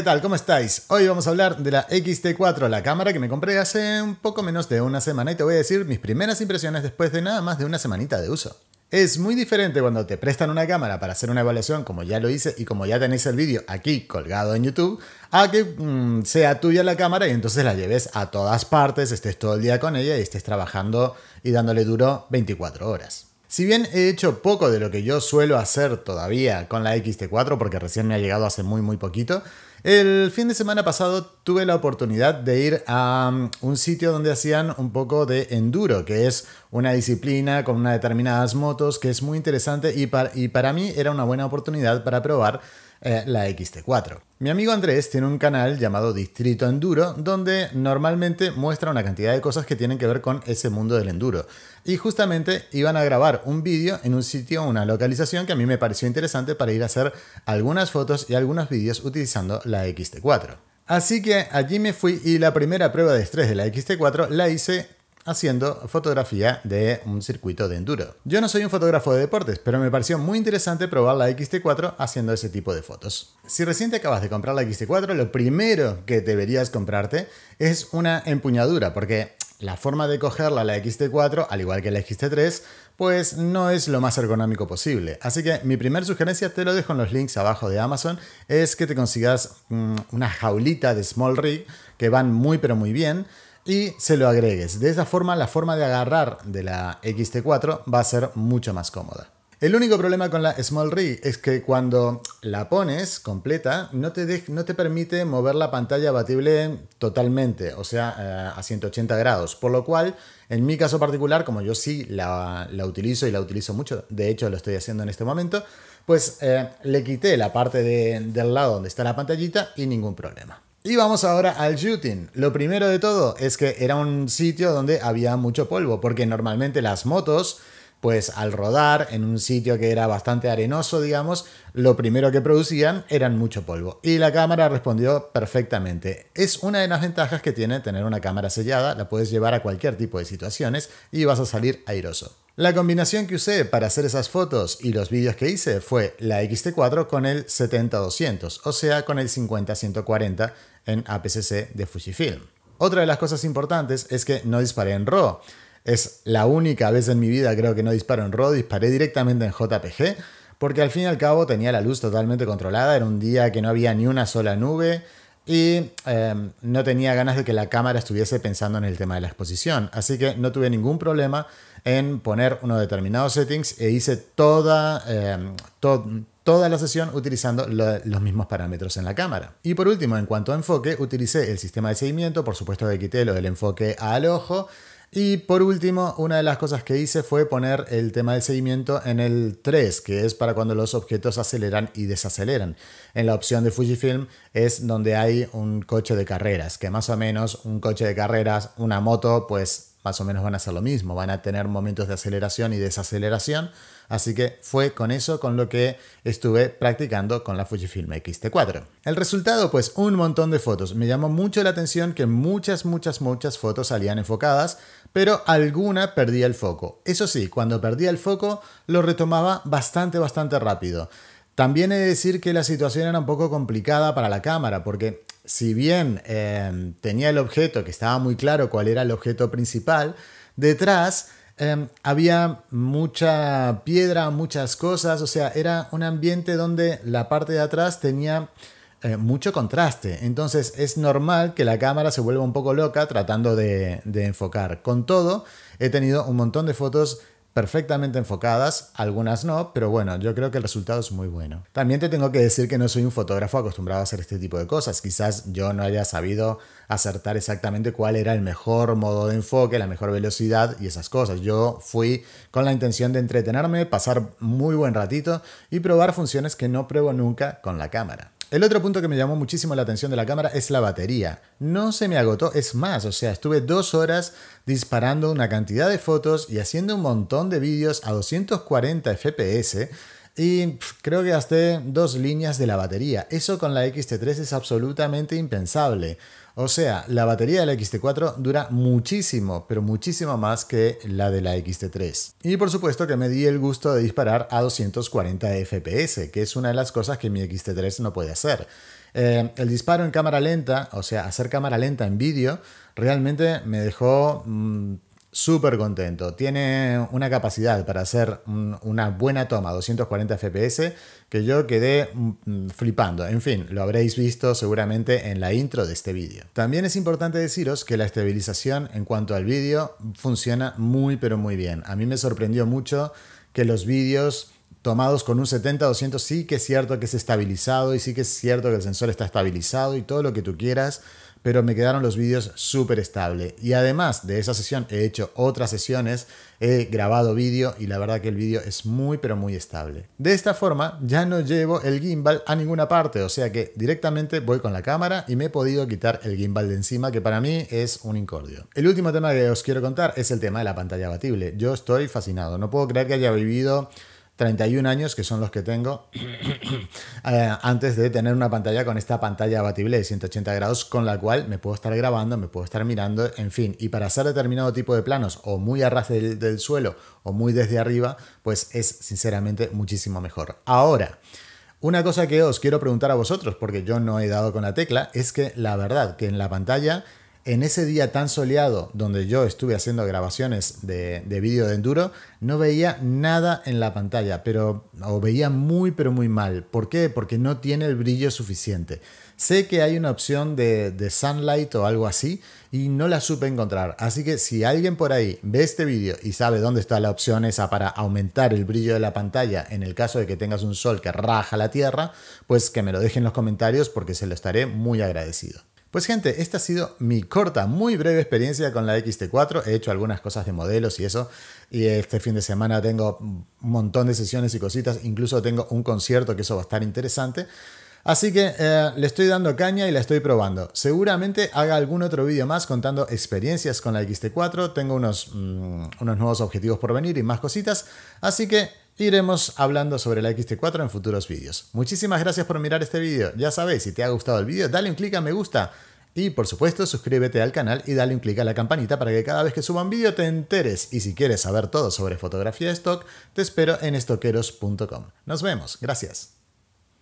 ¿qué tal? ¿Cómo estáis? Hoy vamos a hablar de la XT4, la cámara que me compré hace un poco menos de una semana y te voy a decir mis primeras impresiones después de nada más de una semanita de uso. Es muy diferente cuando te prestan una cámara para hacer una evaluación como ya lo hice y como ya tenéis el vídeo aquí colgado en YouTube, a que mm, sea tuya la cámara y entonces la lleves a todas partes, estés todo el día con ella y estés trabajando y dándole duro 24 horas. Si bien he hecho poco de lo que yo suelo hacer todavía con la XT4 porque recién me ha llegado hace muy muy poquito, el fin de semana pasado tuve la oportunidad de ir a um, un sitio donde hacían un poco de enduro, que es una disciplina con unas determinadas motos que es muy interesante y y para mí era una buena oportunidad para probar eh, la XT4. Mi amigo Andrés tiene un canal llamado Distrito Enduro, donde normalmente muestra una cantidad de cosas que tienen que ver con ese mundo del enduro. Y justamente iban a grabar un vídeo en un sitio, una localización que a mí me pareció interesante para ir a hacer algunas fotos y algunos vídeos utilizando la XT4. Así que allí me fui y la primera prueba de estrés de la XT4 la hice haciendo fotografía de un circuito de enduro. Yo no soy un fotógrafo de deportes, pero me pareció muy interesante probar la XT4 haciendo ese tipo de fotos. Si recién te acabas de comprar la XT4, lo primero que deberías comprarte es una empuñadura, porque la forma de cogerla, la XT4, al igual que la XT3, pues no es lo más ergonómico posible. Así que mi primera sugerencia, te lo dejo en los links abajo de Amazon, es que te consigas mm, una jaulita de Small Rig que van muy pero muy bien y se lo agregues. De esa forma la forma de agarrar de la XT4 va a ser mucho más cómoda. El único problema con la Small es que cuando la pones completa no te, no te permite mover la pantalla abatible totalmente, o sea, eh, a 180 grados. Por lo cual, en mi caso particular, como yo sí la, utilizo y la utilizo mucho, de hecho lo estoy haciendo en este momento, pues eh, le quité la parte del lado donde está la pantallita y ningún problema. Y vamos ahora al shooting. Lo primero de todo es que era un sitio donde había mucho polvo, porque normalmente las motos pues al rodar en un sitio que era bastante arenoso, digamos, lo primero que producían eran mucho polvo. Y la cámara respondió perfectamente. Es una de las ventajas que tiene tener una cámara sellada, la puedes llevar a cualquier tipo de situaciones y vas a salir airoso. La combinación que usé para hacer esas fotos y los vídeos que hice fue la XT4 con el 70-200, o sea con el 50-140 en APCC de Fujifilm. Otra de las cosas importantes es que no disparé en RAW. Es la única vez en mi vida creo que no disparo en RAW, disparé directamente en JPG, porque al fin y al cabo tenía la luz totalmente controlada, era un día que no había ni una sola nube y em, no tenía ganas de que la cámara estuviese pensando en el tema de la exposición, así que no tuve ningún problema en poner unos determinados settings e hice toda, em, toda la sesión utilizando los mismos parámetros en la cámara. Y por último, en cuanto a enfoque, utilicé el sistema de seguimiento, por supuesto que quité lo del enfoque al ojo y por último, una de las cosas que hice fue poner el tema del seguimiento en el 3, que es para cuando los objetos aceleran y desaceleran. En la opción de Fujifilm es donde hay un coche de carreras, que más o menos un coche de carreras, una moto, pues más o menos van a ser lo mismo, van a tener momentos de aceleración y desaceleración, así que fue con eso con lo que estuve practicando con la Fujifilm X-T4. El resultado, pues un montón de fotos. Me llamó mucho la atención que muchas, muchas, muchas fotos salían enfocadas, pero alguna perdía el foco. Eso sí, cuando perdía el foco lo retomaba bastante, bastante rápido. También he de decir que la situación era un poco complicada para la cámara, porque si bien em, tenía el objeto, que estaba muy claro cuál era el objeto principal, detrás em, había mucha piedra, muchas cosas, o sea, era un ambiente donde la parte de atrás tenía eh, mucho contraste, entonces es normal que la cámara se vuelva un poco loca tratando de, de enfocar. Con todo, he tenido un montón de fotos perfectamente enfocadas, algunas no, pero bueno, yo creo que el resultado es muy bueno. También te tengo que decir que no soy un fotógrafo acostumbrado a hacer este tipo de cosas, quizás yo no haya sabido acertar exactamente cuál era el mejor modo de enfoque, la mejor velocidad y esas cosas. Yo fui con la intención de entretenerme, pasar muy buen ratito y probar funciones que no pruebo nunca con la cámara. El otro punto que me llamó muchísimo la atención de la cámara es la batería. No se me agotó, es más, o sea, estuve dos horas disparando una cantidad de fotos y haciendo un montón de vídeos a 240 fps y creo que gasté dos líneas de la batería. Eso con la XT3 es absolutamente impensable. O sea, la batería de la XT4 dura muchísimo, pero muchísimo más que la de la XT3. Y por supuesto que me di el gusto de disparar a 240 FPS, que es una de las cosas que mi XT3 no puede hacer. Eh, el disparo en cámara lenta, o sea, hacer cámara lenta en vídeo, realmente me dejó... Mm, súper contento. Tiene una capacidad para hacer una buena toma, 240 FPS, que yo quedé mm, mm, flipando. En fin, lo habréis visto seguramente en la intro de este vídeo. También es importante deciros que la estabilización en cuanto al vídeo funciona muy pero muy bien. A mí me sorprendió mucho que los vídeos tomados con un 70-200 sí que es cierto que es estabilizado y sí que es cierto que el sensor está estabilizado y todo lo que tú quieras, pero me quedaron los vídeos súper estable. Y además de esa sesión, he hecho otras sesiones, he grabado vídeo y la verdad que el vídeo es muy, pero muy estable. De esta forma, ya no llevo el gimbal a ninguna parte, o sea que directamente voy con la cámara y me he podido quitar el gimbal de encima, que para mí es un incordio. El último tema que os quiero contar es el tema de la pantalla abatible. Yo estoy fascinado, no puedo creer que haya vivido 31 años, que son los que tengo, eh, antes de tener una pantalla con esta pantalla abatible de 180 grados, con la cual me puedo estar grabando, me puedo estar mirando, en fin. Y para hacer determinado tipo de planos, o muy a ras del suelo, o muy desde arriba, pues es sinceramente muchísimo mejor. Ahora, una cosa que os quiero preguntar a vosotros, porque yo no he dado con la tecla, es que la verdad que en la pantalla en ese día tan soleado donde yo estuve haciendo grabaciones de, vídeo de enduro, no veía nada en la pantalla, pero o veía muy pero muy mal. ¿Por qué? Porque no tiene el brillo suficiente. Sé que hay una opción de, de sunlight o algo así y no la supe encontrar. Así que si alguien por ahí ve este vídeo y sabe dónde está la opción esa para aumentar el brillo de la pantalla en el caso de que tengas un sol que raja la tierra, pues que me lo deje en los comentarios porque se lo estaré muy agradecido. Pues gente, esta ha sido mi corta, muy breve experiencia con la XT4. He hecho algunas cosas de modelos y eso. Y este fin de semana tengo un montón de sesiones y cositas. Incluso tengo un concierto que eso va a estar interesante. Así que eh, le estoy dando caña y la estoy probando. Seguramente haga algún otro vídeo más contando experiencias con la XT4. Tengo unos, mm, unos nuevos objetivos por venir y más cositas. Así que iremos hablando sobre la XT4 en futuros vídeos. Muchísimas gracias por mirar este vídeo. Ya sabéis, si te ha gustado el vídeo, dale un clic a me gusta. Y por supuesto, suscríbete al canal y dale un clic a la campanita para que cada vez que suba un vídeo te enteres. Y si quieres saber todo sobre fotografía de stock, te espero en estoqueros.com. Nos vemos, gracias.